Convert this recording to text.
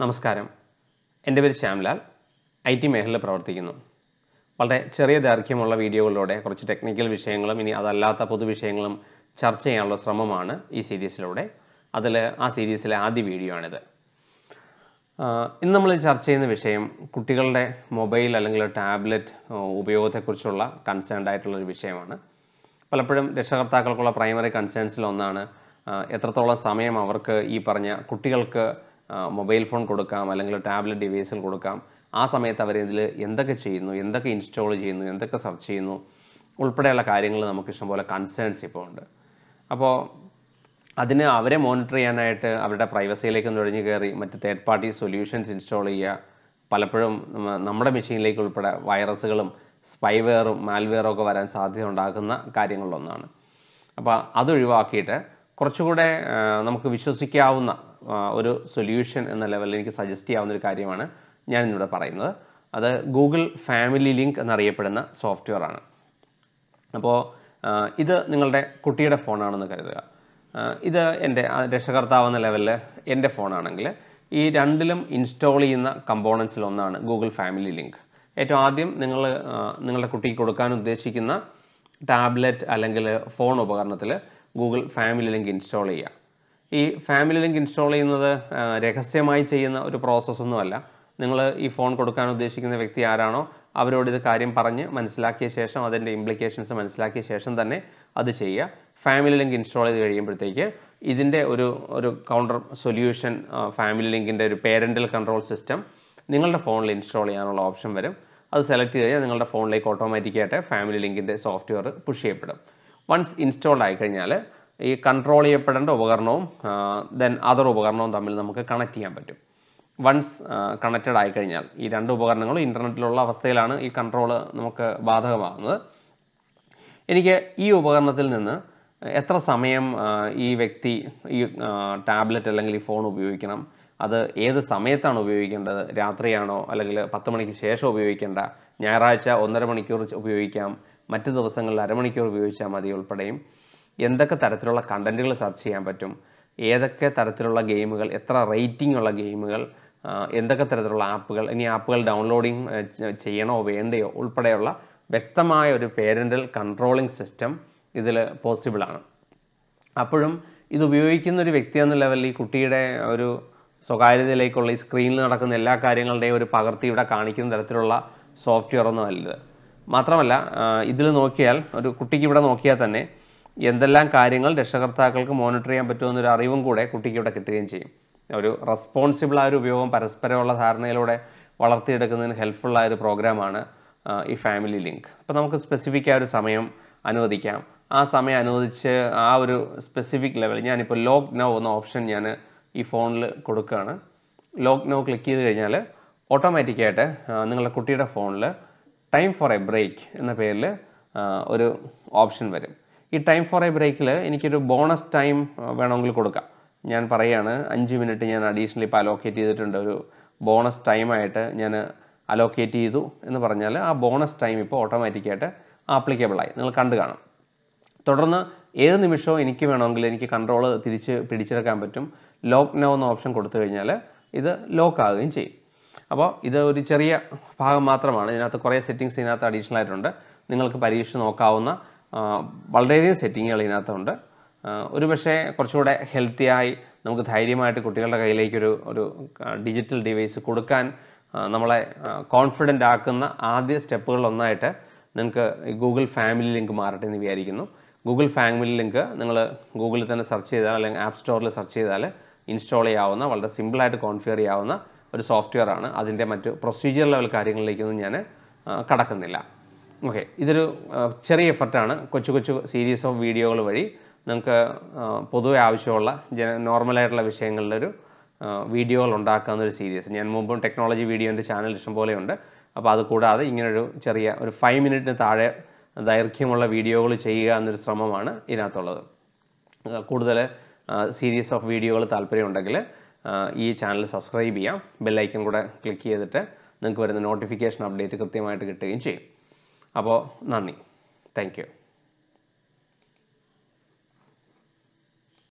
നമസ്കാരം എൻ്റെ പേര് ശ്യാംലാൽ ഐ ടി മേഖലയിൽ പ്രവർത്തിക്കുന്നു വളരെ ചെറിയ ദൈർഘ്യമുള്ള വീഡിയോകളിലൂടെ കുറച്ച് ടെക്നിക്കൽ വിഷയങ്ങളും ഇനി അതല്ലാത്ത പൊതുവിഷയങ്ങളും ചർച്ച ചെയ്യാനുള്ള ശ്രമമാണ് ഈ സീരീസിലൂടെ അതിൽ ആ സീരീസിലെ ആദ്യ വീഡിയോ ആണിത് ഇന്ന് നമ്മൾ ചർച്ച ചെയ്യുന്ന വിഷയം കുട്ടികളുടെ മൊബൈൽ അല്ലെങ്കിൽ ടാബ്ലറ്റ് ഉപയോഗത്തെക്കുറിച്ചുള്ള കൺസേൺഡ് ആയിട്ടുള്ളൊരു വിഷയമാണ് പലപ്പോഴും രക്ഷകർത്താക്കൾക്കുള്ള പ്രൈമറി കൺസേൺസിൽ ഒന്നാണ് എത്രത്തോളം സമയം അവർക്ക് ഈ പറഞ്ഞ കുട്ടികൾക്ക് മൊബൈൽ ഫോൺ കൊടുക്കാം അല്ലെങ്കിൽ ടാബ്ലറ്റ് ഡിവൈസിൽ കൊടുക്കാം ആ സമയത്ത് അവർ ഇതിൽ എന്തൊക്കെ ചെയ്യുന്നു എന്തൊക്കെ ഇൻസ്റ്റാൾ ചെയ്യുന്നു എന്തൊക്കെ സെർച്ച് ചെയ്യുന്നു ഉൾപ്പെടെയുള്ള കാര്യങ്ങൾ നമുക്ക് ഇഷ്ടംപോലെ കൺസേൺസ് ഇപ്പോൾ ഉണ്ട് അപ്പോൾ അതിന് അവരെ മോണിറ്റർ ചെയ്യാനായിട്ട് അവരുടെ പ്രൈവസിയിലേക്ക് നുഴഞ്ഞു കയറി മറ്റ് തേർഡ് പാർട്ടി സൊല്യൂഷൻസ് ഇൻസ്റ്റാൾ ചെയ്യുക പലപ്പോഴും നമ്മുടെ മെഷീനിലേക്ക് ഉൾപ്പെടെ വൈറസുകളും സ്പൈവെയറും മാൽവെയറും ഒക്കെ വരാൻ സാധ്യത ഉണ്ടാക്കുന്ന കാര്യങ്ങളിലൊന്നാണ് അപ്പോൾ അതൊഴിവാക്കിയിട്ട് കുറച്ചുകൂടെ നമുക്ക് വിശ്വസിക്കാവുന്ന ഒരു സൊല്യൂഷൻ എന്ന ലെവലിൽ എനിക്ക് സജസ്റ്റ് ചെയ്യാവുന്ന ഒരു കാര്യമാണ് ഞാൻ ഇന്നിവിടെ പറയുന്നത് അത് ഗൂഗിൾ ഫാമിലി ലിങ്ക് എന്നറിയപ്പെടുന്ന സോഫ്റ്റ്വെയർ ആണ് അപ്പോൾ ഇത് നിങ്ങളുടെ കുട്ടിയുടെ ഫോണാണെന്ന് കരുതുക ഇത് എൻ്റെ രക്ഷകർത്താവ് എന്ന ലെവലിൽ എൻ്റെ ഫോണാണെങ്കിൽ ഈ രണ്ടിലും ഇൻസ്റ്റാൾ ചെയ്യുന്ന കമ്പോണൻസിൽ ഒന്നാണ് ഗൂഗിൾ ഫാമിലി ലിങ്ക് ഏറ്റവും ആദ്യം നിങ്ങൾ നിങ്ങളുടെ കുട്ടിക്ക് കൊടുക്കാൻ ഉദ്ദേശിക്കുന്ന ടാബ്ലറ്റ് അല്ലെങ്കിൽ ഫോൺ ഉപകരണത്തിൽ ഗൂഗിൾ ഫാമിലി ലിങ്ക് ഇൻസ്റ്റാൾ ചെയ്യുക ഈ ഫാമിലി ലിങ്ക് ഇൻസ്റ്റാൾ ചെയ്യുന്നത് രഹസ്യമായി ചെയ്യുന്ന ഒരു പ്രോസസ്സൊന്നുമല്ല നിങ്ങൾ ഈ ഫോൺ കൊടുക്കാൻ ഉദ്ദേശിക്കുന്ന വ്യക്തി ആരാണോ അവരോട് ഇത് കാര്യം പറഞ്ഞ് മനസ്സിലാക്കിയ ശേഷം അതിൻ്റെ ഇംപ്ലിക്കേഷൻസ് മനസ്സിലാക്കിയ ശേഷം തന്നെ അത് ചെയ്യുക ഫാമിലി ലിങ്ക് ഇൻസ്റ്റാൾ ചെയ്ത് കഴിയുമ്പോഴത്തേക്ക് ഇതിൻ്റെ ഒരു ഒരു കൗണ്ടർ സൊല്യൂഷൻ ഫാമിലി ലിങ്കിൻ്റെ ഒരു പേരൻ്റൽ കൺട്രോൾ സിസ്റ്റം നിങ്ങളുടെ ഫോണിൽ ഇൻസ്റ്റാൾ ചെയ്യാനുള്ള ഓപ്ഷൻ വരും അത് സെലക്ട് ചെയ്ത് കഴിഞ്ഞാൽ നിങ്ങളുടെ ഫോണിലേക്ക് ഓട്ടോമാറ്റിക്കായിട്ട് ഫാമിലി ലിങ്കിൻ്റെ സോഫ്റ്റ്വെയർ പുഷ് ചെയ്യപ്പെടും വൺസ് ഇൻസ്റ്റാൾഡ് ആയിക്കഴിഞ്ഞാൽ ഈ കൺട്രോൾ ചെയ്യപ്പെടേണ്ട ഉപകരണവും ദെൻ അതർ ഉപകരണവും തമ്മിൽ നമുക്ക് കണക്ട് ചെയ്യാൻ പറ്റും വൺസ് കണക്റ്റഡ് ആയിക്കഴിഞ്ഞാൽ ഈ രണ്ട് ഉപകരണങ്ങളും ഇൻ്റർനെറ്റിലുള്ള അവസ്ഥയിലാണ് ഈ കൺട്രോൾ നമുക്ക് ബാധകമാകുന്നത് എനിക്ക് ഈ ഉപകരണത്തിൽ നിന്ന് എത്ര സമയം ഈ വ്യക്തി ഈ ടാബ്ലറ്റ് അല്ലെങ്കിൽ ഈ ഫോൺ ഉപയോഗിക്കണം അത് ഏത് സമയത്താണ് ഉപയോഗിക്കേണ്ടത് രാത്രിയാണോ അല്ലെങ്കിൽ പത്ത് മണിക്ക് ശേഷം ഉപയോഗിക്കേണ്ട ഞായറാഴ്ച ഒന്നര മണിക്കൂർ ഉപയോഗിക്കാം മറ്റ് ദിവസങ്ങളിൽ അരമണിക്കൂർ ഉപയോഗിച്ചാൽ മതി ഉൾപ്പെടെയും എന്തൊക്കെ തരത്തിലുള്ള കണ്ടൻറ്റുകൾ സെർച്ച് ചെയ്യാൻ പറ്റും ഏതൊക്കെ തരത്തിലുള്ള ഗെയിമുകൾ എത്ര റേറ്റിംഗ് ഉള്ള ഗെയിമുകൾ എന്തൊക്കെ തരത്തിലുള്ള ആപ്പുകൾ ഇനി ആപ്പുകൾ ഡൗൺലോഡിങ് ചെയ്യണോ വേണ്ടയോ ഉൾപ്പെടെയുള്ള വ്യക്തമായ ഒരു പേരൻ്റൽ കൺട്രോളിംഗ് സിസ്റ്റം ഇതിൽ പോസിബിളാണ് അപ്പോഴും ഇത് ഉപയോഗിക്കുന്ന ഒരു വ്യക്തി എന്ന ലെവലിൽ ഈ കുട്ടിയുടെ ഒരു സ്വകാര്യതയിലേക്കുള്ള ഈ സ്ക്രീനിൽ നടക്കുന്ന എല്ലാ കാര്യങ്ങളുടെയും ഒരു പകർത്തി ഇവിടെ കാണിക്കുന്ന തരത്തിലുള്ള സോഫ്റ്റ്വെയർ ഒന്നും അല്ലത് മാത്രമല്ല ഇതിൽ നോക്കിയാൽ ഒരു കുട്ടിക്ക് ഇവിടെ നോക്കിയാൽ തന്നെ എന്തെല്ലാം കാര്യങ്ങൾ രക്ഷകർത്താക്കൾക്ക് മോണിറ്റർ ചെയ്യാൻ പറ്റുമെന്നൊരു അറിവും കൂടെ കുട്ടിക്ക് ഇവിടെ കിട്ടുകയും ചെയ്യും ഒരു റെസ്പോൺസിബിളായ ഒരു ഉപയോഗം പരസ്പരമുള്ള ധാരണയിലൂടെ വളർത്തിയെടുക്കുന്നതിന് ഹെൽപ്ഫുള്ളായ ഒരു പ്രോഗ്രാമാണ് ഈ ഫാമിലി ലിങ്ക് അപ്പോൾ നമുക്ക് സ്പെസിഫിക് ആയ ഒരു സമയം അനുവദിക്കാം ആ സമയം അനുവദിച്ച് ആ ഒരു സ്പെസിഫിക് ലെവൽ ഞാനിപ്പോൾ ലോക്ക് നൗ എന്ന ഓപ്ഷൻ ഞാൻ ഈ ഫോണിൽ കൊടുക്കുകയാണ് ലോക്ക് നൗ ക്ലിക്ക് ചെയ്ത് കഴിഞ്ഞാൽ ഓട്ടോമാറ്റിക്കായിട്ട് നിങ്ങളുടെ കുട്ടിയുടെ ഫോണിൽ ടൈം ഫോർ എ ബ്രേക്ക് എന്ന പേരിൽ ഒരു ഓപ്ഷൻ വരും ഈ ടൈം ഫോർ എ ബ്രേക്കിൽ എനിക്കൊരു ബോണസ് ടൈം വേണമെങ്കിൽ കൊടുക്കാം ഞാൻ പറയുകയാണ് അഞ്ച് മിനിറ്റ് ഞാൻ അഡീഷണലി ഇപ്പോൾ അലോക്കേറ്റ് ചെയ്തിട്ടുണ്ട് ഒരു ബോണസ് ടൈമായിട്ട് ഞാൻ അലോക്കേറ്റ് ചെയ്തു എന്ന് പറഞ്ഞാൽ ആ ബോണസ് ടൈം ഇപ്പോൾ ഓട്ടോമാറ്റിക്കായിട്ട് ആപ്ലിക്കബിളായി നിങ്ങൾ കണ്ടു കാണും തുടർന്ന് ഏത് നിമിഷവും എനിക്ക് വേണമെങ്കിൽ എനിക്ക് കൺട്രോൾ തിരിച്ച് പിടിച്ചെടുക്കാൻ പറ്റും ലോക്ക് നോ എന്ന ഓപ്ഷൻ കൊടുത്തു കഴിഞ്ഞാൽ ഇത് ലോക്ക് ആവുകയും ചെയ്യും അപ്പോൾ ഇത് ഒരു ചെറിയ ഭാഗം മാത്രമാണ് ഇതിനകത്ത് കുറേ സെറ്റിങ്സ് ഇതിനകത്ത് അഡീഷണൽ ആയിട്ടുണ്ട് നിങ്ങൾക്ക് പരീക്ഷിച്ച് നോക്കാവുന്ന വളരെയധികം സെറ്റിങ്ങുകൾ ഇതിനകത്തുണ്ട് ഒരു പക്ഷേ കുറച്ചുകൂടെ ഹെൽത്തിയായി നമുക്ക് ധൈര്യമായിട്ട് കുട്ടികളുടെ കയ്യിലേക്കൊരു ഒരു ഡിജിറ്റൽ ഡിവൈസ് കൊടുക്കാൻ നമ്മളെ കോൺഫിഡൻ്റ് ആക്കുന്ന ആദ്യ സ്റ്റെപ്പുകളൊന്നായിട്ട് നിങ്ങൾക്ക് ഗൂഗിൾ ഫാമിലി ലിങ്ക് മാറട്ടെ എന്ന് വിചാരിക്കുന്നു ഗൂഗിൾ ഫാമിലി ലിങ്ക് നിങ്ങൾ ഗൂഗിളിൽ തന്നെ സെർച്ച് ചെയ്താൽ അല്ലെങ്കിൽ ആപ്പ് സ്റ്റോറിൽ സെർച്ച് ചെയ്താൽ ഇൻസ്റ്റാൾ ചെയ്യാവുന്ന വളരെ സിമ്പിളായിട്ട് കോൺഫിയർ ചെയ്യാവുന്ന ഒരു സോഫ്റ്റ്വെയർ ആണ് അതിൻ്റെ മറ്റ് പ്രൊസീജിയർ ലെവൽ കാര്യങ്ങളിലേക്കൊന്നും ഞാൻ കടക്കുന്നില്ല ഓക്കെ ഇതൊരു ചെറിയ എഫർട്ടാണ് കൊച്ചു കൊച്ചു സീരീസ് ഓഫ് വീഡിയോകൾ വഴി നമുക്ക് പൊതുവെ ആവശ്യമുള്ള ജന നോർമലായിട്ടുള്ള വിഷയങ്ങളിലൊരു വീഡിയോകൾ ഉണ്ടാക്കാവുന്ന ഒരു സീരീസ് ഞാൻ മുമ്പും ടെക്നോളജി വീഡിയോൻ്റെ ചാനൽ ഇഷ്ടംപോലെ ഉണ്ട് അപ്പോൾ അത് കൂടാതെ ഇങ്ങനൊരു ചെറിയ ഒരു ഫൈവ് മിനിറ്റിന് താഴെ ദൈർഘ്യമുള്ള വീഡിയോകൾ ചെയ്യുക എന്നൊരു ശ്രമമാണ് ഇതിനകത്തുള്ളത് കൂടുതൽ സീരീസ് ഓഫ് വീഡിയോകൾ താല്പര്യമുണ്ടെങ്കിൽ ഈ ചാനൽ സബ്സ്ക്രൈബ് ചെയ്യാം ബെല്ലൈക്കൻ കൂടെ ക്ലിക്ക് ചെയ്തിട്ട് നിങ്ങൾക്ക് വരുന്ന നോട്ടിഫിക്കേഷൻ അപ്ഡേറ്റ് കൃത്യമായിട്ട് കിട്ടുകയും ചെയ്യും അപ്പോൾ നന്ദി താങ്ക് യു